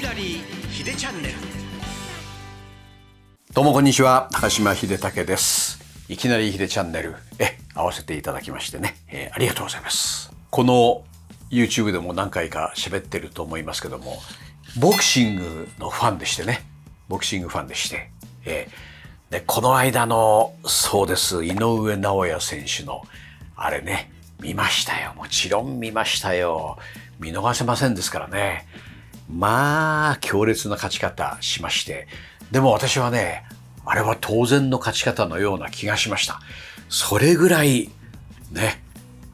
左秀チャンネルどうもこんにちは高島秀武ですいきなりひでチャンネルえ合わせていただきましてね、えー、ありがとうございますこの YouTube でも何回か喋ってると思いますけどもボクシングのファンでしてねボクシングファンでして、えー、でこの間のそうです井上尚弥選手のあれね見ましたよもちろん見ましたよ見逃せませんですからねまあ、強烈な勝ち方しまして、でも私はね、あれは当然の勝ち方のような気がしました。それぐらい、ね、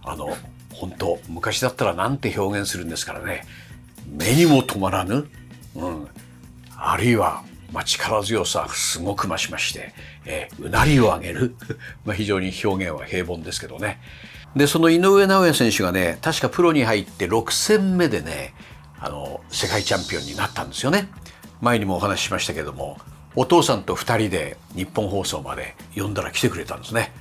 あの、本当昔だったらなんて表現するんですからね、目にも止まらぬ、うん、あるいは、まあ、力強さすごく増しまして、えー、うなりを上げる。まあ非常に表現は平凡ですけどね。で、その井上尚弥選手がね、確かプロに入って6戦目でね、あの世界チャンピオンになったんですよね前にもお話ししましたけどもお父さんと2人で日本放送まで呼んだら来てくれたんですね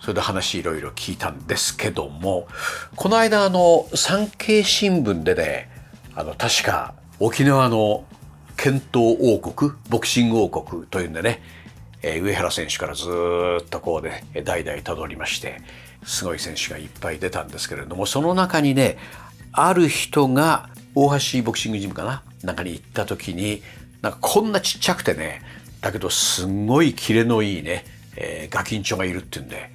それで話いろいろ聞いたんですけどもこの間あの産経新聞でねあの確か沖縄の剣闘王国ボクシング王国というんでね、えー、上原選手からずっとこうね代々たどりましてすごい選手がいっぱい出たんですけれどもその中にねある人が大橋ボクシングジムかななんかに行った時になんかこんなちっちゃくてねだけどすんごいキレのいいね、えー、ガキンチョがいるっていうんで、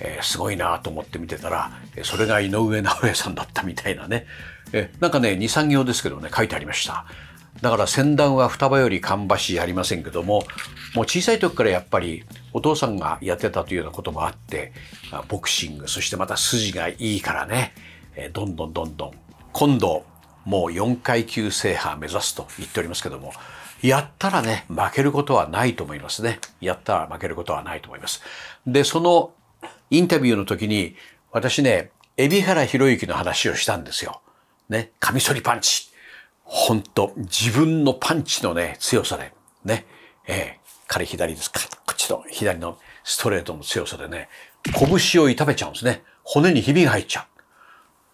えー、すごいなと思って見てたらそれが井上尚弥さんだったみたいなね、えー、なんかね23行ですけどね書いてありました。だから先端は双葉より芳しいありませんけどももう小さい時からやっぱりお父さんがやってたというようなこともあってボクシングそしてまた筋がいいからねどんどんどんどん今度もう4階級制覇目指すと言っておりますけども、やったらね、負けることはないと思いますね。やったら負けることはないと思います。で、そのインタビューの時に、私ね、海老原博之の話をしたんですよ。ね、カミソリパンチ。ほんと、自分のパンチのね、強さで、ね、えー、彼左ですか。こっちの左のストレートの強さでね、拳を痛めちゃうんですね。骨にひびが入っちゃう。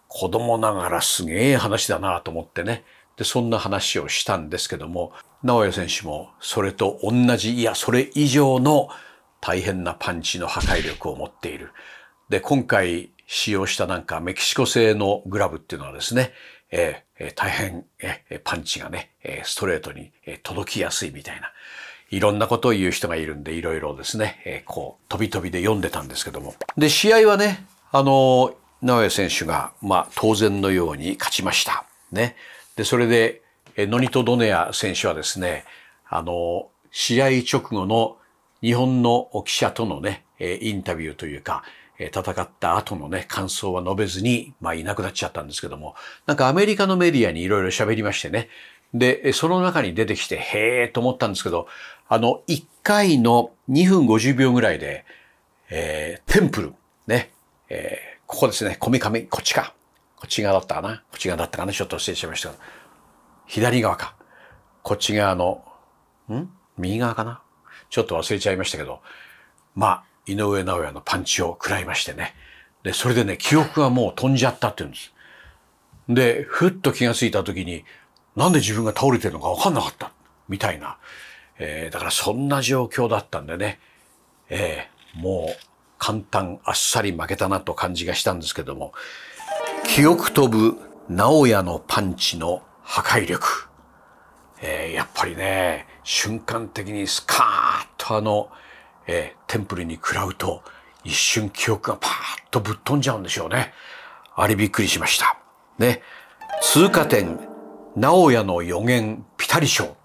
子供ながらすげえ話だなと思ってね。で、そんな話をしたんですけども、直哉選手もそれと同じ、いや、それ以上の大変なパンチの破壊力を持っている。で、今回使用したなんかメキシコ製のグラブっていうのはですね、えー、大変、えー、パンチがね、ストレートに届きやすいみたいな。いろんなことを言う人がいるんで、いろいろですね、えー、こう、飛び飛びで読んでたんですけども。で、試合はね、あのー直江選手が、まあ、当然のように勝ちました。ね。で、それで、ノニト・ドネア選手はですね、あの、試合直後の日本の記者とのね、インタビューというか、戦った後のね、感想は述べずに、まあ、いなくなっちゃったんですけども、なんかアメリカのメディアにいろいろ喋りましてね、で、その中に出てきて、へえと思ったんですけど、あの、1回の2分50秒ぐらいで、えー、テンプル、ね、えー、ここですね、こめかみ、こっちか。こっち側だったかな。こっち側だったかな。ちょっと失礼しました左側か。こっち側の、ん右側かな。ちょっと忘れちゃいましたけど、まあ、井上尚弥のパンチを食らいましてね。で、それでね、記憶がもう飛んじゃったって言うんです。で、ふっと気がついた時に、なんで自分が倒れてるのかわかんなかった。みたいな。えー、だからそんな状況だったんでね。えー、もう、簡単あっさり負けたなと感じがしたんですけども、記憶飛ぶ直哉のパンチの破壊力。えー、やっぱりね、瞬間的にスカーッとあの、えー、テンプルに食らうと、一瞬記憶がパーッとぶっ飛んじゃうんでしょうね。あれびっくりしました。ね。通過点、直哉の予言ピタリ賞。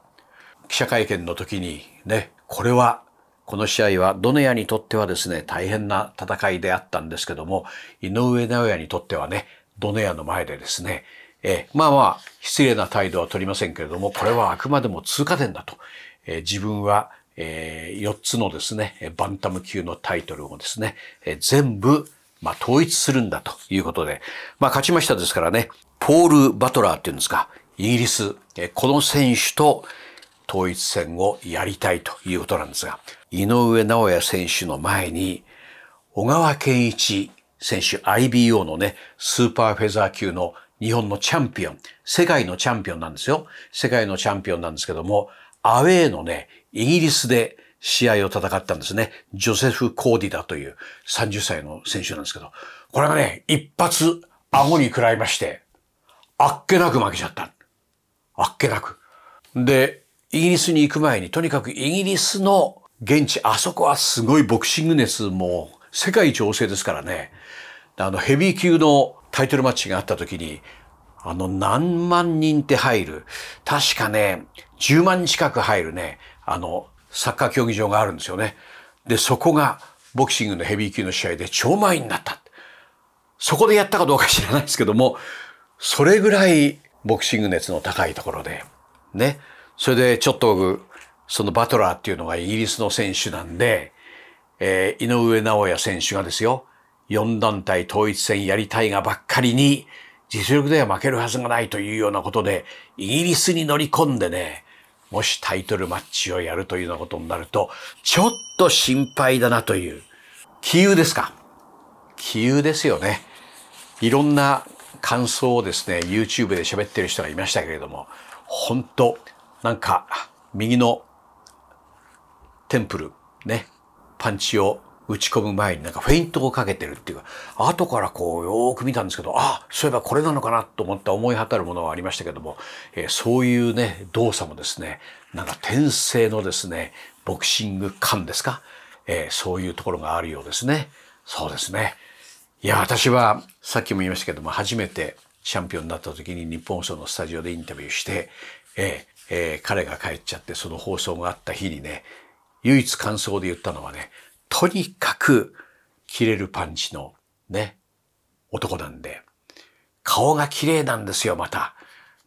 記者会見の時にね、これはこの試合はドネアにとってはですね、大変な戦いであったんですけども、井上尚弥にとってはね、ドネアの前でですね、えまあまあ、失礼な態度は取りませんけれども、これはあくまでも通過点だと。え自分は、え4つのですね、バンタム級のタイトルをですね、え全部、ま統一するんだということで、まあ、勝ちましたですからね、ポール・バトラーっていうんですか、イギリス、えこの選手と、統一戦をやりたいということなんですが、井上直也選手の前に、小川健一選手 IBO のね、スーパーフェザー級の日本のチャンピオン、世界のチャンピオンなんですよ。世界のチャンピオンなんですけども、アウェーのね、イギリスで試合を戦ったんですね。ジョセフ・コーディダという30歳の選手なんですけど、これがね、一発顎に食らいまして、あっけなく負けちゃった。あっけなく。で、イギリスに行く前に、とにかくイギリスの現地、あそこはすごいボクシング熱も世界一旺盛ですからね。あの、ヘビー級のタイトルマッチがあった時に、あの、何万人って入る。確かね、10万近く入るね、あの、サッカー競技場があるんですよね。で、そこがボクシングのヘビー級の試合で超満員になった。そこでやったかどうか知らないですけども、それぐらいボクシング熱の高いところで、ね。それでちょっとそのバトラーっていうのがイギリスの選手なんで、えー、井上尚弥選手がですよ、4団体統一戦やりたいがばっかりに、実力では負けるはずがないというようなことで、イギリスに乗り込んでね、もしタイトルマッチをやるというようなことになると、ちょっと心配だなという。気憂ですか気憂ですよね。いろんな感想をですね、YouTube で喋ってる人がいましたけれども、本当なんか、右のテンプル、ね、パンチを打ち込む前になんかフェイントをかけてるっていうか、後からこうよーく見たんですけど、あ、そういえばこれなのかなと思った思いはたるものはありましたけども、えー、そういうね、動作もですね、なんか天性のですね、ボクシング感ですか、えー、そういうところがあるようですね。そうですね。いや、私はさっきも言いましたけども、初めてチャンピオンになった時に日本放送のスタジオでインタビューして、えー、えー、彼が帰っちゃってその放送があった日にね、唯一感想で言ったのはね、とにかく切れるパンチのね、男なんで、顔が綺麗なんですよ、また。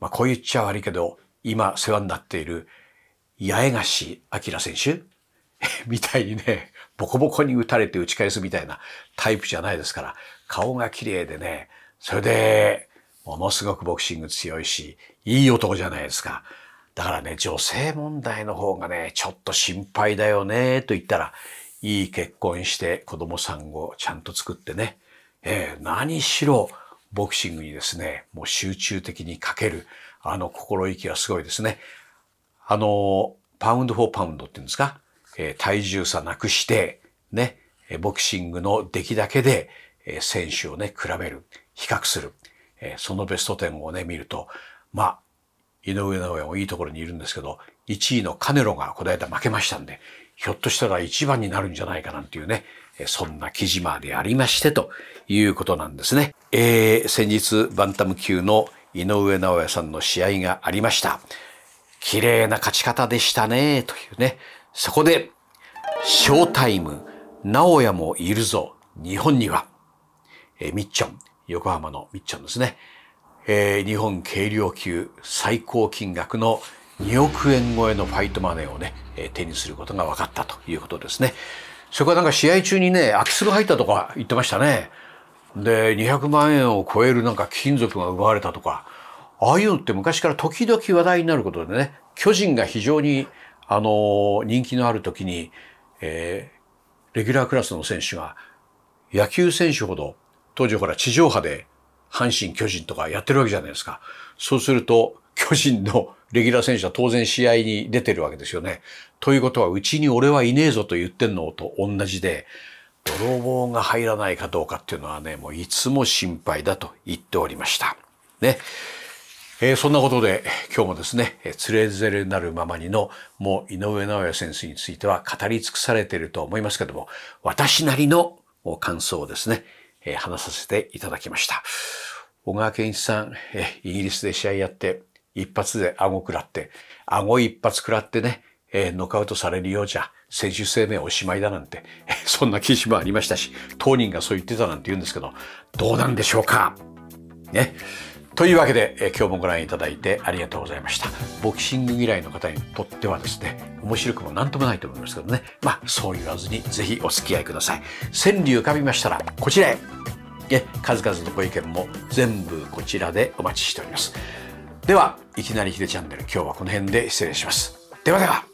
まあ、こう言っちゃ悪いけど、今世話になっている八重樫明選手 みたいにね、ボコボコに打たれて打ち返すみたいなタイプじゃないですから、顔が綺麗でね、それで、ものすごくボクシング強いし、いい男じゃないですか。だからね、女性問題の方がね、ちょっと心配だよね、と言ったら、いい結婚して子供さんをちゃんと作ってね、えー、何しろボクシングにですね、もう集中的にかける、あの心意気はすごいですね。あの、パウンドフォーパウンドって言うんですか、えー、体重差なくして、ね、ボクシングの出来だけで、えー、選手をね、比べる、比較する、えー、そのベスト10をね、見ると、まあ、井上直弥もいいところにいるんですけど、1位のカネロがこの間負けましたんで、ひょっとしたら1番になるんじゃないかなんていうね、そんな記事までありましてということなんですね。えー、先日バンタム級の井上直弥さんの試合がありました。綺麗な勝ち方でしたね、というね。そこで、ショータイム、直也もいるぞ、日本には。えー、みっちょん、横浜のみっちょんですね。えー、日本軽量級最高金額の2億円超えのファイトマネーをね、えー、手にすることが分かったということですね。そこはなんか試合中にね、空き巣が入ったとか言ってましたね。で、200万円を超えるなんか金属が奪われたとか、ああいうのって昔から時々話題になることでね、巨人が非常に、あの、人気のある時に、えー、レギュラークラスの選手が野球選手ほど、当時ほら地上波で阪神、巨人とかやってるわけじゃないですか。そうすると、巨人のレギュラー選手は当然試合に出てるわけですよね。ということは、うちに俺はいねえぞと言ってんのと同じで、泥棒が入らないかどうかっていうのはね、もういつも心配だと言っておりました。ね。えー、そんなことで今日もですね、えー、連れなるままにのもう井上尚弥先生については語り尽くされていると思いますけども、私なりの感想をですね、え話させていただきました。小川健一さん、えイギリスで試合やって、一発で顎食らって、顎一発食らってね、えノックアウトされるようじゃ、選手生命おしまいだなんて、そんな記事もありましたし、当人がそう言ってたなんて言うんですけど、どうなんでしょうかね。というわけで、え今日もご覧いただいてありがとうございました。ボクシング嫌いの方にとってはですね、面白くも何ともないと思いますけどね。まあ、そう言わずにぜひお付き合いください。川柳浮かびましたら、こちらへ。え、数々のご意見も全部こちらでお待ちしております。では、いきなりひでチャンネル、今日はこの辺で失礼します。ではでは。